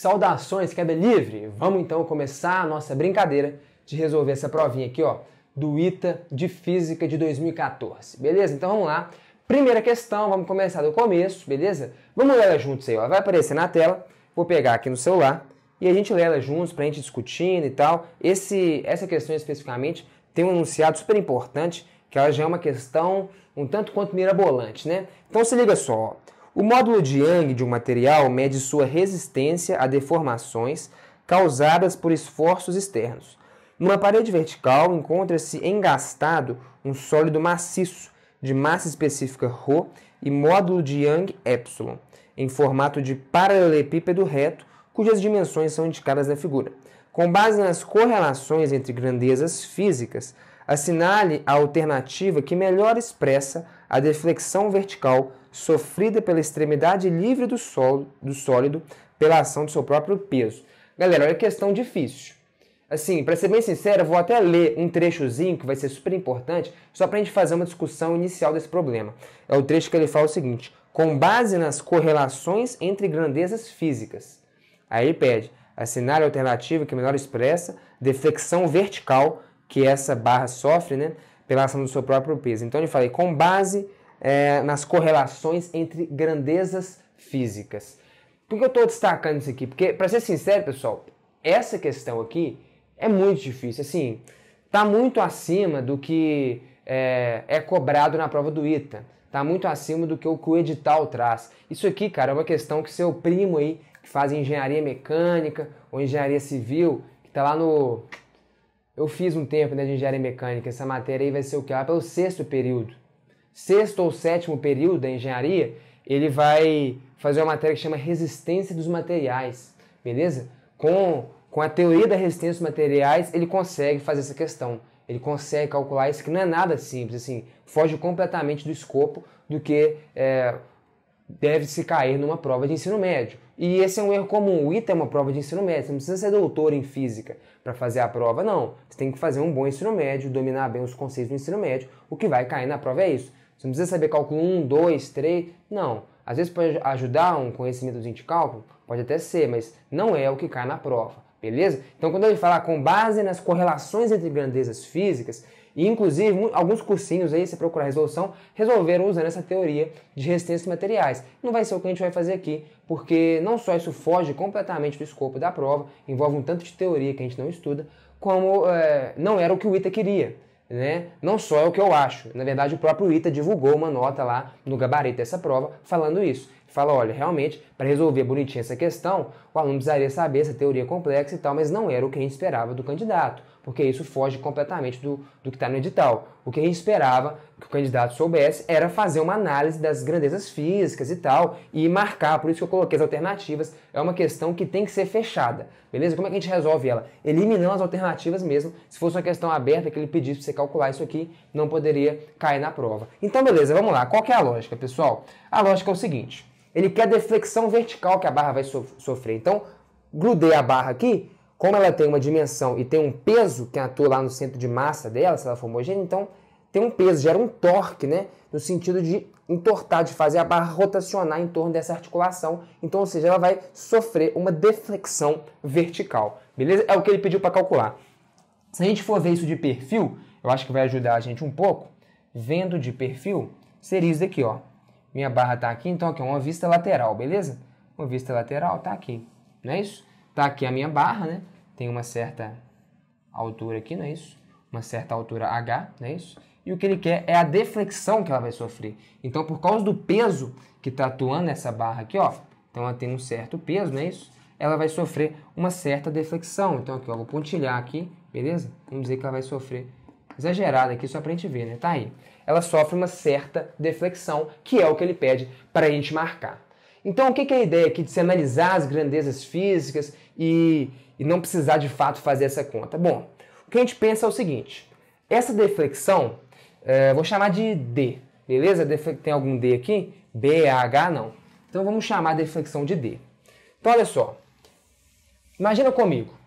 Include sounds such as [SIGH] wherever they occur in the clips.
Saudações, queda livre! Vamos então começar a nossa brincadeira de resolver essa provinha aqui, ó, do ITA de Física de 2014. Beleza? Então vamos lá. Primeira questão, vamos começar do começo, beleza? Vamos ler ela juntos aí, ó. Vai aparecer na tela. Vou pegar aqui no celular e a gente lê ela juntos pra gente discutindo e tal. Esse, essa questão especificamente tem um enunciado super importante, que ela já é uma questão um tanto quanto mirabolante, né? Então se liga só, ó. O módulo de Young de um material mede sua resistência a deformações causadas por esforços externos. Numa parede vertical encontra-se engastado um sólido maciço de massa específica ρ e módulo de Young ε, em formato de paralelepípedo reto, cujas dimensões são indicadas na figura. Com base nas correlações entre grandezas físicas, assinale a alternativa que melhor expressa a deflexão vertical sofrida pela extremidade livre do, solo, do sólido pela ação do seu próprio peso. Galera, olha que questão difícil. Assim, para ser bem sincero, eu vou até ler um trechozinho que vai ser super importante, só para a gente fazer uma discussão inicial desse problema. É o trecho que ele fala o seguinte: com base nas correlações entre grandezas físicas. Aí ele pede: assinale a alternativa que melhor expressa deflexão vertical que essa barra sofre, né, pela ação do seu próprio peso. Então ele fala: com base é, nas correlações entre grandezas físicas. Por que eu estou destacando isso aqui? Porque, para ser sincero, pessoal, essa questão aqui é muito difícil. Assim, tá muito acima do que é, é cobrado na prova do ITA. Tá muito acima do que o, que o edital traz. Isso aqui, cara, é uma questão que seu primo aí, que faz engenharia mecânica ou engenharia civil, que tá lá no. Eu fiz um tempo né, de engenharia mecânica. Essa matéria aí vai ser o que? Lá pelo sexto período sexto ou sétimo período da engenharia, ele vai fazer uma matéria que chama resistência dos materiais, beleza? Com, com a teoria da resistência dos materiais, ele consegue fazer essa questão. Ele consegue calcular isso, que não é nada simples, assim, foge completamente do escopo do que é, deve se cair numa prova de ensino médio. E esse é um erro comum. O ITA é uma prova de ensino médio. Você não precisa ser doutor em física para fazer a prova, não. Você tem que fazer um bom ensino médio, dominar bem os conceitos do ensino médio. O que vai cair na prova é isso. Você não precisa saber cálculo 1, 2, 3. Não. Às vezes pode ajudar um conhecimentozinho de cálculo, pode até ser, mas não é o que cai na prova. Beleza? Então, quando ele fala com base nas correlações entre grandezas físicas, e inclusive alguns cursinhos aí, se procurar resolução, resolveram usando essa teoria de resistência de materiais. Não vai ser o que a gente vai fazer aqui, porque não só isso foge completamente do escopo da prova, envolve um tanto de teoria que a gente não estuda, como é, não era o que o ITA queria. Né? Não só é o que eu acho, na verdade o próprio ITA divulgou uma nota lá no gabarito dessa prova falando isso. Fala, olha, realmente, para resolver bonitinha essa questão, o aluno precisaria saber essa teoria complexa e tal, mas não era o que a gente esperava do candidato, porque isso foge completamente do, do que está no edital. O que a gente esperava que o candidato soubesse era fazer uma análise das grandezas físicas e tal, e marcar, por isso que eu coloquei as alternativas, é uma questão que tem que ser fechada, beleza? Como é que a gente resolve ela? Eliminando as alternativas mesmo, se fosse uma questão aberta que ele pedisse para você calcular isso aqui, não poderia cair na prova. Então, beleza, vamos lá. Qual é a lógica, pessoal? A lógica é o seguinte ele quer deflexão vertical que a barra vai sofrer. Então, grudei a barra aqui, como ela tem uma dimensão e tem um peso que atua lá no centro de massa dela, se ela for homogênea, então tem um peso, gera um torque, né? No sentido de entortar, de fazer a barra rotacionar em torno dessa articulação. Então, ou seja, ela vai sofrer uma deflexão vertical, beleza? É o que ele pediu para calcular. Se a gente for ver isso de perfil, eu acho que vai ajudar a gente um pouco. Vendo de perfil, seria isso daqui, ó minha barra está aqui, então aqui é uma vista lateral, beleza? Uma vista lateral está aqui, não é isso? Está aqui a minha barra, né? Tem uma certa altura aqui, não é isso? Uma certa altura H, não é isso? E o que ele quer é a deflexão que ela vai sofrer. Então, por causa do peso que está atuando nessa barra aqui, ó, então ela tem um certo peso, não é isso? Ela vai sofrer uma certa deflexão. Então, aqui, ó, vou pontilhar aqui, beleza? Vamos dizer que ela vai sofrer exagerada aqui só a gente ver, né? Tá aí. Ela sofre uma certa deflexão, que é o que ele pede para a gente marcar. Então, o que é a ideia aqui de se analisar as grandezas físicas e, e não precisar de fato fazer essa conta? Bom, o que a gente pensa é o seguinte: essa deflexão, é, vou chamar de D, beleza? Tem algum D aqui? B, H, não. Então vamos chamar a deflexão de D. Então olha só. Imagina comigo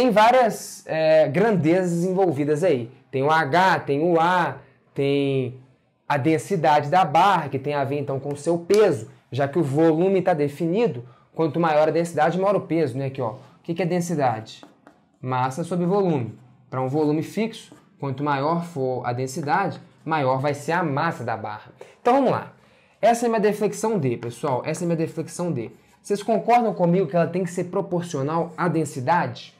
tem várias é, grandezas envolvidas aí. Tem o H, tem o A, tem a densidade da barra, que tem a ver então com o seu peso, já que o volume está definido, quanto maior a densidade, maior o peso. Né? Aqui, ó. O que é densidade? Massa sobre volume. Para um volume fixo, quanto maior for a densidade, maior vai ser a massa da barra. Então vamos lá. Essa é minha deflexão D, pessoal. Essa é minha deflexão D. Vocês concordam comigo que ela tem que ser proporcional à densidade?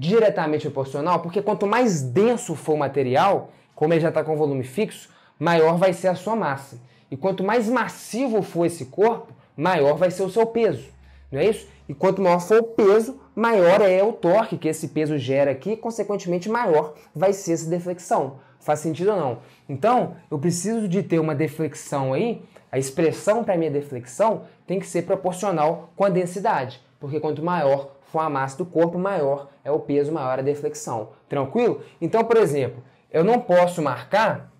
diretamente proporcional, porque quanto mais denso for o material, como ele já está com volume fixo, maior vai ser a sua massa. E quanto mais massivo for esse corpo, maior vai ser o seu peso. Não é isso? E quanto maior for o peso, maior é o torque que esse peso gera aqui, consequentemente maior vai ser essa deflexão. Faz sentido ou não? Então, eu preciso de ter uma deflexão aí, a expressão para minha deflexão tem que ser proporcional com a densidade, porque quanto maior com a massa do corpo maior é o peso, maior a deflexão. Tranquilo? Então, por exemplo, eu não posso marcar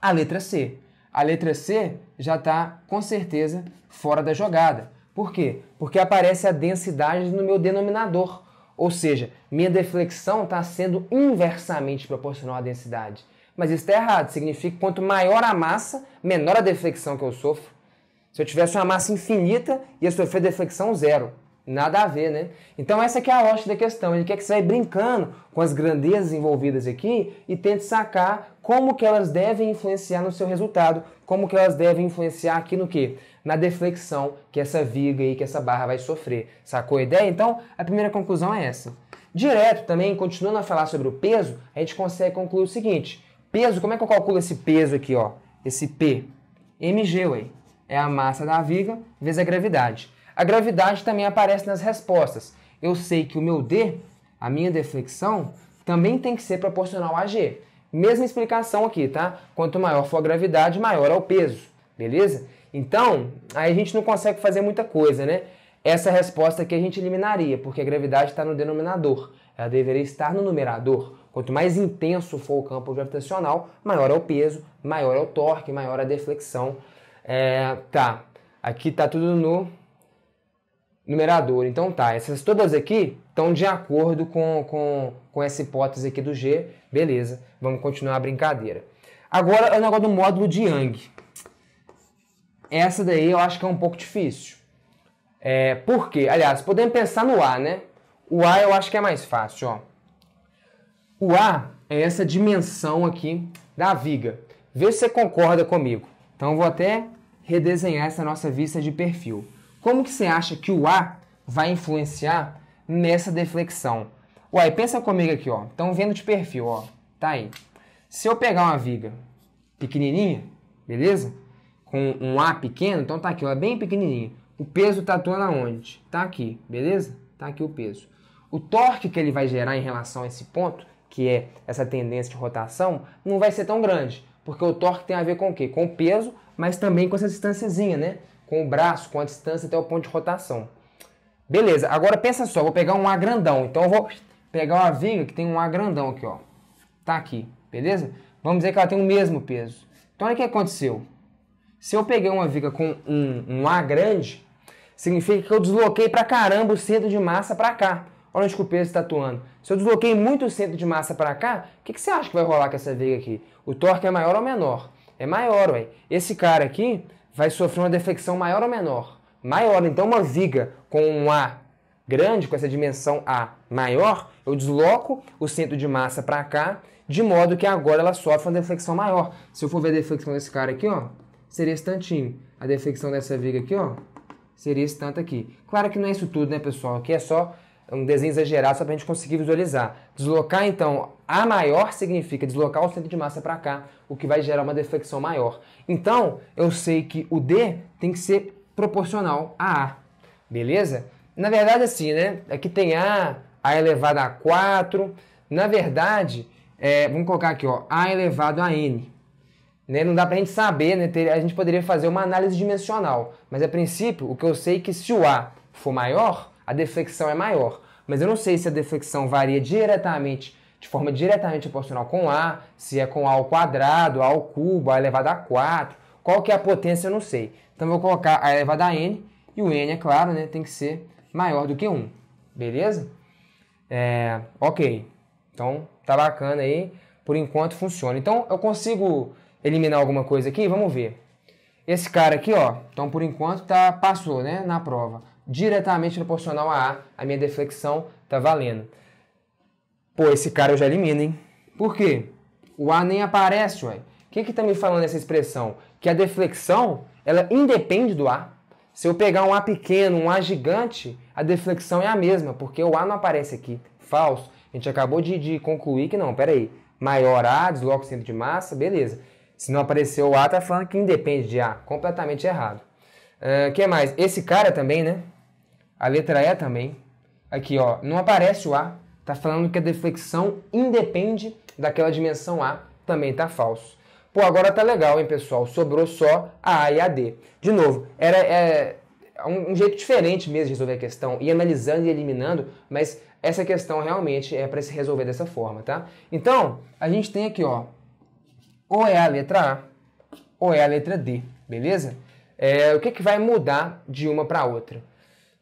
a letra C. A letra C já está com certeza fora da jogada. Por quê? Porque aparece a densidade no meu denominador. Ou seja, minha deflexão está sendo inversamente proporcional à densidade. Mas isso está errado. Significa que quanto maior a massa, menor a deflexão que eu sofro. Se eu tivesse uma massa infinita, ia sofrer deflexão zero. Nada a ver, né? Então essa é a hoste da questão. Ele quer que você vá brincando com as grandezas envolvidas aqui e tente sacar como que elas devem influenciar no seu resultado, como que elas devem influenciar aqui no que? Na deflexão que essa viga aí, que essa barra vai sofrer. Sacou a ideia? Então, a primeira conclusão é essa. Direto também, continuando a falar sobre o peso, a gente consegue concluir o seguinte. Peso, como é que eu calculo esse peso aqui, ó? Esse P? Mg, ué. É a massa da viga vezes a gravidade. A gravidade também aparece nas respostas. Eu sei que o meu D, a minha deflexão, também tem que ser proporcional a G. Mesma explicação aqui, tá? Quanto maior for a gravidade, maior é o peso, beleza? Então, aí a gente não consegue fazer muita coisa, né? Essa resposta aqui a gente eliminaria, porque a gravidade está no denominador. Ela deveria estar no numerador. Quanto mais intenso for o campo gravitacional, maior é o peso, maior é o torque, maior é a deflexão. É, tá, aqui tá tudo no numerador. Então tá, essas todas aqui estão de acordo com, com, com essa hipótese aqui do G. Beleza, vamos continuar a brincadeira. Agora é o negócio do módulo de Young. Essa daí eu acho que é um pouco difícil. É, por quê? Aliás, podemos pensar no A, né? O A eu acho que é mais fácil, ó. O A é essa dimensão aqui da viga. Vê se você concorda comigo. Então eu vou até redesenhar essa nossa vista de perfil. Como que você acha que o A vai influenciar nessa deflexão? Uai, pensa comigo aqui, ó. Estão vendo de perfil, ó. Tá aí. Se eu pegar uma viga pequenininha, beleza? Com um A pequeno, então tá aqui, ó, bem pequenininha. O peso tá atuando aonde? Tá aqui, beleza? Tá aqui o peso. O torque que ele vai gerar em relação a esse ponto, que é essa tendência de rotação, não vai ser tão grande, porque o torque tem a ver com o quê? Com o peso, mas também com essa distanciazinha, né? com o braço, com a distância até o ponto de rotação. Beleza, agora pensa só, vou pegar um A grandão. Então eu vou pegar uma viga que tem um A grandão aqui, ó. Tá aqui, beleza? Vamos dizer que ela tem o mesmo peso. Então olha o que aconteceu. Se eu peguei uma viga com um, um A grande, significa que eu desloquei pra caramba o centro de massa pra cá. Olha onde o peso está atuando. Se eu desloquei muito o centro de massa para cá, o que, que, você acha que vai rolar com essa viga aqui? O torque é maior ou menor? É maior, ué. Esse cara aqui vai sofrer uma deflexão maior ou menor? Maior. Então, uma viga com um A grande, com essa dimensão A maior, eu desloco o centro de massa para cá, de modo que agora ela sofre uma deflexão maior. Se eu for ver a deflexão desse cara aqui, ó, seria esse tantinho. A deflexão dessa viga aqui, ó, seria esse tanto aqui. Claro que não é isso tudo, né, pessoal? Aqui é só é um desenho exagerado só para a gente conseguir visualizar. Deslocar, então, a maior significa deslocar o centro de massa para cá, o que vai gerar uma deflexão maior. Então, eu sei que o D tem que ser proporcional a A, beleza? Na verdade, assim, né? Aqui tem A, A elevado a 4. Na verdade, é, vamos colocar aqui, ó, A elevado a N. Né? Não dá para a gente saber, né? a gente poderia fazer uma análise dimensional. Mas, a princípio, o que eu sei é que se o A for maior, a deflexão é maior. Mas eu não sei se a deflexão varia diretamente, de forma diretamente proporcional com A, se é com A ao quadrado, A ao cubo, A elevado a 4. Qual que é a potência, eu não sei. Então eu vou colocar A elevado a N, e o N, é claro, né, tem que ser maior do que 1. Beleza? É, ok. Então, tá bacana aí. Por enquanto funciona. Então, eu consigo eliminar alguma coisa aqui? Vamos ver. Esse cara aqui, ó. Então, por enquanto, tá, passou, né? Na prova diretamente proporcional a A, a minha deflexão tá valendo. Pô, esse cara eu já elimino, hein? Por quê? O A nem aparece, ué. O que é que tá me falando essa expressão? Que a deflexão, ela independe do A. Se eu pegar um A pequeno, um A gigante, a deflexão é a mesma, porque o A não aparece aqui. Falso. A gente acabou de, de concluir que não, peraí. Maior A, desloca o centro de massa, beleza. Se não apareceu o A, tá falando que independe de A. Completamente errado. O uh, que mais? Esse cara também, né? A letra E também. Aqui, ó, não aparece o A. Tá falando que a deflexão independe daquela dimensão A. Também tá falso. Pô, agora tá legal, hein, pessoal? Sobrou só a A e a D. De novo, era é, é, um, um jeito diferente mesmo de resolver a questão, e analisando e eliminando, mas essa questão realmente é para se resolver dessa forma, tá? Então, a gente tem aqui, ó, ou é a letra A ou é a letra D, beleza? É, o que, que vai mudar de uma para outra?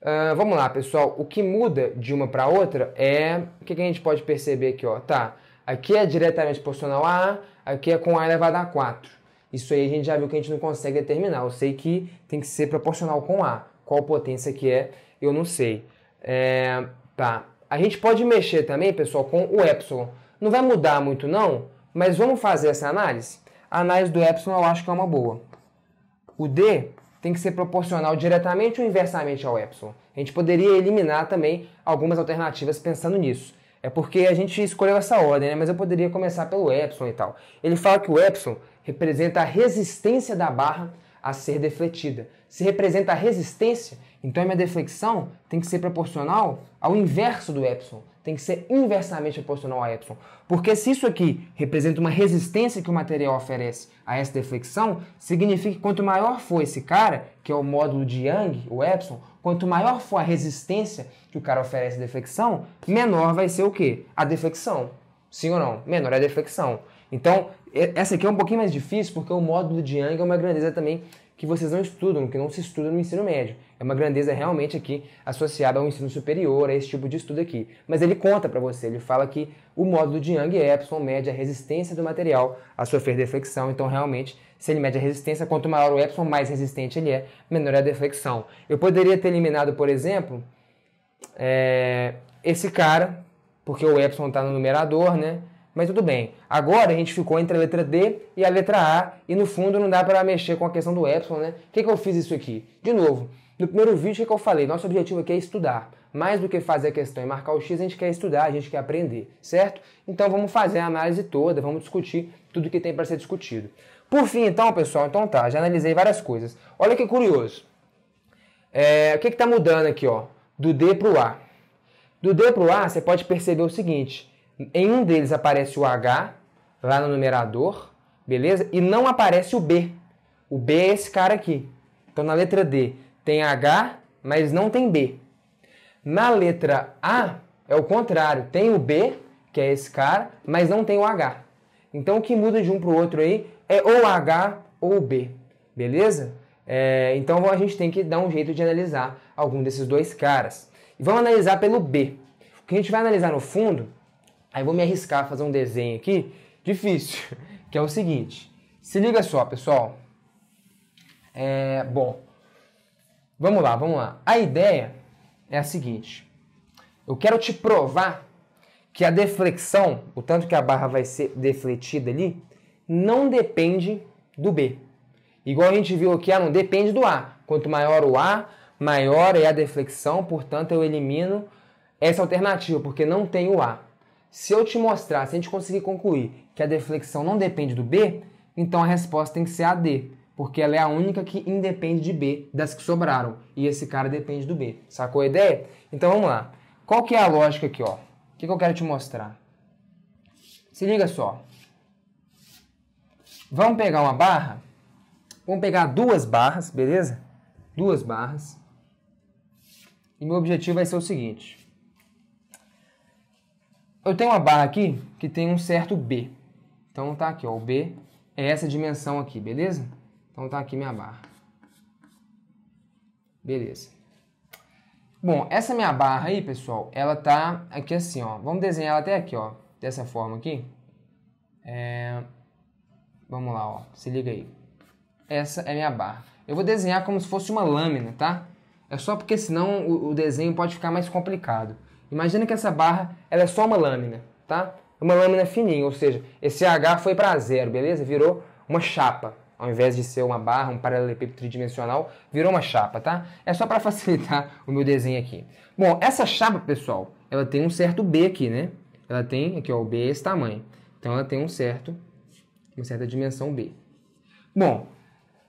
Uh, vamos lá, pessoal. O que muda de uma para outra é o que, que, a gente pode perceber aqui, ó. Tá, aqui é diretamente proporcional a A, aqui é com A elevado a 4. Isso aí a gente já viu que a gente não consegue determinar. Eu sei que tem que ser proporcional com A. Qual potência que é, eu não sei. É, tá. A gente pode mexer também, pessoal, com o epsilon. Não vai mudar muito, não, mas vamos fazer essa análise? A análise do epsilon eu acho que é uma boa. O D tem que ser proporcional diretamente ou inversamente ao epsilon. A gente poderia eliminar também algumas alternativas pensando nisso. É porque a gente escolheu essa ordem, né? mas eu poderia começar pelo epsilon e tal. Ele fala que o epsilon representa a resistência da barra a ser defletida. Se representa a resistência, então a minha deflexão tem que ser proporcional ao inverso do epsilon tem que ser inversamente proporcional a Y. Porque se isso aqui representa uma resistência que o material oferece a essa deflexão, significa que quanto maior for esse cara, que é o módulo de Young, o Epsilon, quanto maior for a resistência que o cara oferece à deflexão, menor vai ser o quê? A deflexão. Sim ou não? Menor é a deflexão. Então, essa aqui é um pouquinho mais difícil porque o módulo de Young é uma grandeza também que vocês não estudam, que não se estuda no ensino médio. É uma grandeza realmente aqui associada ao ensino superior, a esse tipo de estudo aqui. Mas ele conta para você, ele fala que o módulo de Young e Epsilon mede a resistência do material a sofrer deflexão, então realmente, se ele mede a resistência, quanto maior o epsilon, mais resistente ele é, menor é a deflexão. Eu poderia ter eliminado, por exemplo, é, esse cara, porque o epsilon está no numerador, né? mas tudo bem. Agora a gente ficou entre a letra D e a letra A, e no fundo não dá para mexer com a questão do epsilon, né? O que, que eu fiz isso aqui? De novo, no primeiro vídeo, o que, que eu falei? Nosso objetivo aqui é estudar. Mais do que fazer a questão e marcar o X, a gente quer estudar, a gente quer aprender, certo? Então vamos fazer a análise toda, vamos discutir tudo que tem para ser discutido. Por fim, então, pessoal, então tá, já analisei várias coisas. Olha que curioso. É, o que está mudando aqui, ó? Do D para o A. Do D para o A, você pode perceber o seguinte: em um deles aparece o H, lá no numerador, beleza? E não aparece o B. O B é esse cara aqui. Então na letra D tem H, mas não tem B. Na letra A é o contrário, tem o B, que é esse cara, mas não tem o H. Então o que muda de um para o outro aí é ou H ou B, beleza? É, então a gente tem que dar um jeito de analisar algum desses dois caras. E vamos analisar pelo B. O que a gente vai analisar no fundo Aí vou me arriscar a fazer um desenho aqui difícil, [LAUGHS] que é o seguinte. Se liga só, pessoal. É, bom, vamos lá, vamos lá. A ideia é a seguinte. Eu quero te provar que a deflexão, o tanto que a barra vai ser defletida ali, não depende do B. Igual a gente viu aqui, ah, não depende do A. Quanto maior o A, maior é a deflexão, portanto eu elimino essa alternativa, porque não tem o A. Se eu te mostrar, se a gente conseguir concluir que a deflexão não depende do B, então a resposta tem que ser a D, porque ela é a única que independe de B das que sobraram, e esse cara depende do B. Sacou a ideia? Então vamos lá. Qual que é a lógica aqui, ó? O que, que eu quero te mostrar? Se liga só. Vamos pegar uma barra? Vamos pegar duas barras, beleza? Duas barras. E meu objetivo vai ser o seguinte eu tenho uma barra aqui que tem um certo B. Então tá aqui, ó, o B é essa dimensão aqui, beleza? Então tá aqui minha barra. Beleza. Bom, essa minha barra aí, pessoal, ela tá aqui assim, ó. Vamos desenhar ela até aqui, ó, dessa forma aqui. É... Vamos lá, ó, se liga aí. Essa é minha barra. Eu vou desenhar como se fosse uma lâmina, tá? É só porque senão o, o desenho pode ficar mais complicado. Imagina que essa barra ela é só uma lâmina, tá? Uma lâmina fininha, ou seja, esse H foi para zero, beleza? Virou uma chapa. Ao invés de ser uma barra, um paralelepípedo tridimensional, virou uma chapa, tá? É só para [LAUGHS] facilitar o meu desenho aqui. Bom, essa chapa, pessoal, ela tem um certo B aqui, né? Ela tem, aqui ó, o B é esse tamanho. Então ela tem um certo, uma certa dimensão B. Bom,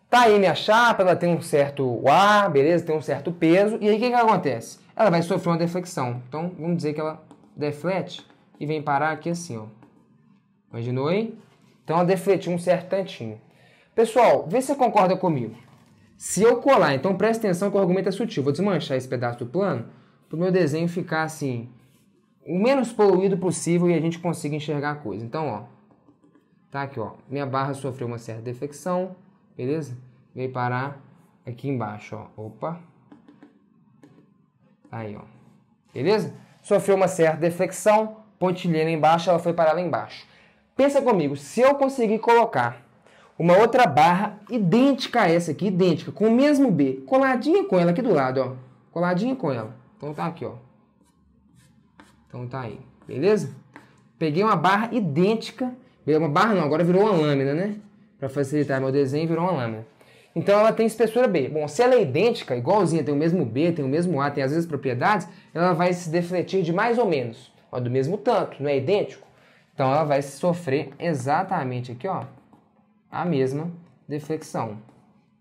tá aí minha chapa, ela tem um certo A, beleza? Tem um certo peso. E aí o que, que acontece? ela vai sofrer uma deflexão. Então, vamos dizer que ela deflete e vem parar aqui assim, ó. Imaginou hein? Então, ela defletiu um certo tantinho. Pessoal, vê se você concorda comigo. Se eu colar, então presta atenção que o argumento é sutil. Vou desmanchar esse pedaço do plano para o meu desenho ficar assim, o menos poluído possível e a gente consiga enxergar a coisa. Então, ó, tá aqui, ó. Minha barra sofreu uma certa defecção, beleza? Veio parar aqui embaixo, ó. Opa, Aí, ó. Beleza? Sofreu uma certa deflexão, pontilhei lá embaixo, ela foi parar lá embaixo. Pensa comigo, se eu conseguir colocar uma outra barra idêntica a essa aqui, idêntica, com o mesmo B, coladinha com ela aqui do lado, ó. Coladinha com ela. Então tá aqui, ó. Então tá aí, beleza? Peguei uma barra idêntica, uma barra não, agora virou uma lâmina, né? Para facilitar meu desenho, virou uma lâmina. Então ela tem espessura B. Bom, se ela é idêntica, igualzinha, tem o mesmo B, tem o mesmo A, tem as mesmas propriedades, ela vai se defletir de mais ou menos, ó, do mesmo tanto, não é idêntico? Então ela vai sofrer exatamente aqui, ó, a mesma deflexão.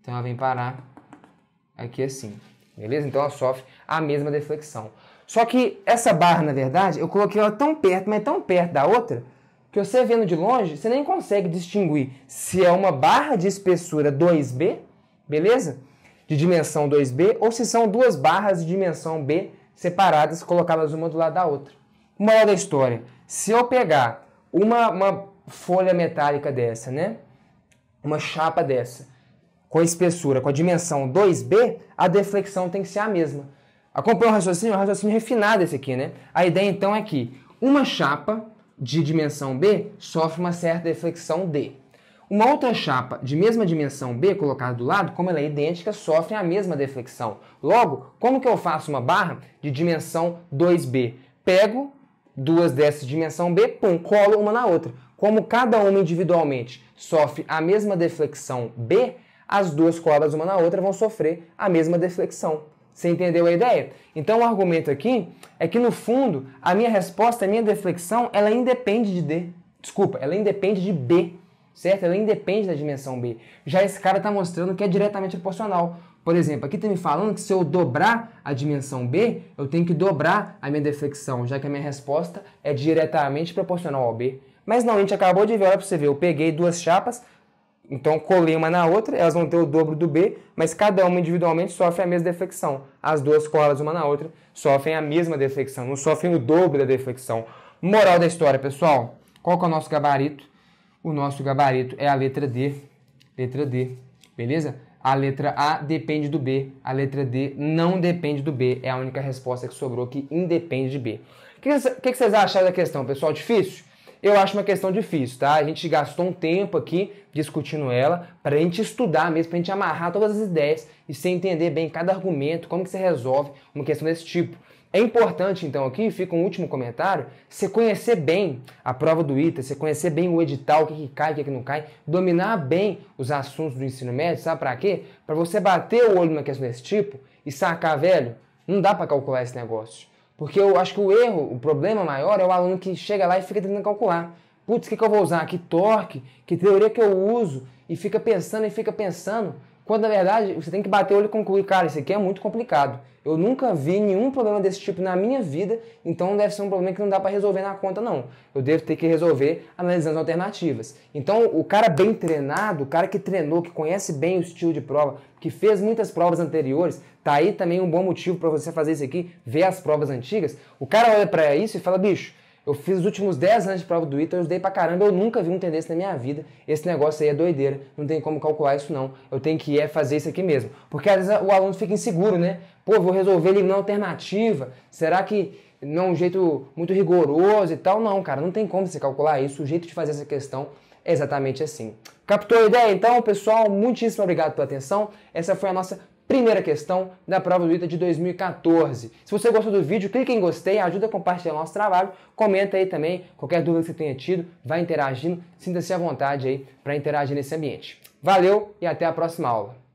Então ela vem parar aqui assim, beleza? Então ela sofre a mesma deflexão. Só que essa barra, na verdade, eu coloquei ela tão perto, mas tão perto da outra, que você vendo de longe, você nem consegue distinguir se é uma barra de espessura 2B, beleza? De dimensão 2B, ou se são duas barras de dimensão B separadas, colocadas uma do lado da outra. Moral da história, se eu pegar uma, uma folha metálica dessa, né? Uma chapa dessa, com a espessura, com a dimensão 2B, a deflexão tem que ser a mesma. Acompanha o raciocínio? É um raciocínio refinado esse aqui, né? A ideia então é que uma chapa de dimensão B sofre uma certa deflexão D. Uma outra chapa de mesma dimensão B colocada do lado, como ela é idêntica, sofre a mesma deflexão. Logo, como que eu faço uma barra de dimensão 2B? Pego duas dessas de dimensão B, pum, colo uma na outra. Como cada uma individualmente sofre a mesma deflexão B, as duas coladas uma na outra vão sofrer a mesma deflexão. Você entendeu a ideia? Então o argumento aqui é que no fundo a minha resposta, a minha deflexão, ela independe de D. Desculpa, ela independe de B, certo? Ela independe da dimensão B. Já esse cara está mostrando que é diretamente proporcional. Por exemplo, aqui está me falando que se eu dobrar a dimensão B, eu tenho que dobrar a minha deflexão, já que a minha resposta é diretamente proporcional ao B. Mas não, a gente acabou de ver, olha para você ver, eu peguei duas chapas, então, colei uma na outra, elas vão ter o dobro do B, mas cada uma individualmente sofre a mesma deflexão. As duas colas uma na outra sofrem a mesma deflexão, não sofrem o dobro da deflexão. Moral da história, pessoal, qual que é o nosso gabarito? O nosso gabarito é a letra D. Letra D, beleza? A letra A depende do B, a letra D não depende do B. É a única resposta que sobrou que independe de B. O que, que, que vocês acharam da questão, pessoal? Difícil? eu acho uma questão difícil, tá? A gente gastou um tempo aqui discutindo ela para a gente estudar mesmo, para a gente amarrar todas as ideias e se entender bem cada argumento, como que você resolve uma questão desse tipo. É importante, então, aqui, fica um último comentário, você conhecer bem a prova do ITA, você conhecer bem o edital, o que, que cai, o que, que não cai, dominar bem os assuntos do ensino médio, sabe para quê? Para você bater o olho numa questão desse tipo e sacar, velho, não dá para calcular esse negócio. Porque eu acho que o erro, o problema maior é o aluno que chega lá e fica tentando calcular. Putz, o que, que eu vou usar? Que torque? Que teoria que eu uso? E fica pensando e fica pensando. Quando na verdade você tem que bater o olho e concluir, cara, isso aqui é muito complicado. Eu nunca vi nenhum problema desse tipo na minha vida, então deve ser um problema que não dá para resolver na conta, não. Eu devo ter que resolver analisando alternativas. Então, o cara bem treinado, o cara que treinou, que conhece bem o estilo de prova, que fez muitas provas anteriores, tá aí também um bom motivo para você fazer isso aqui, ver as provas antigas. O cara olha para isso e fala, bicho, eu fiz os últimos 10 anos de prova do ITA, eu dei pra caramba, eu nunca vi um tendência na minha vida. Esse negócio aí é doideira, não tem como calcular isso não. Eu tenho que é fazer isso aqui mesmo. Porque às vezes o aluno fica inseguro, né? Pô, vou resolver ele eliminar alternativa. Será que não é um jeito muito rigoroso e tal? Não, cara, não tem como você calcular isso. O jeito de fazer essa questão é exatamente assim. Captou a ideia então, pessoal? Muitíssimo obrigado pela atenção. Essa foi a nossa Primeira questão da prova do ITA de 2014. Se você gostou do vídeo, clique em gostei, ajuda a compartilhar nosso trabalho, comenta aí também qualquer dúvida que você tenha tido, vai interagindo, sinta-se à vontade aí para interagir nesse ambiente. Valeu e até a próxima aula.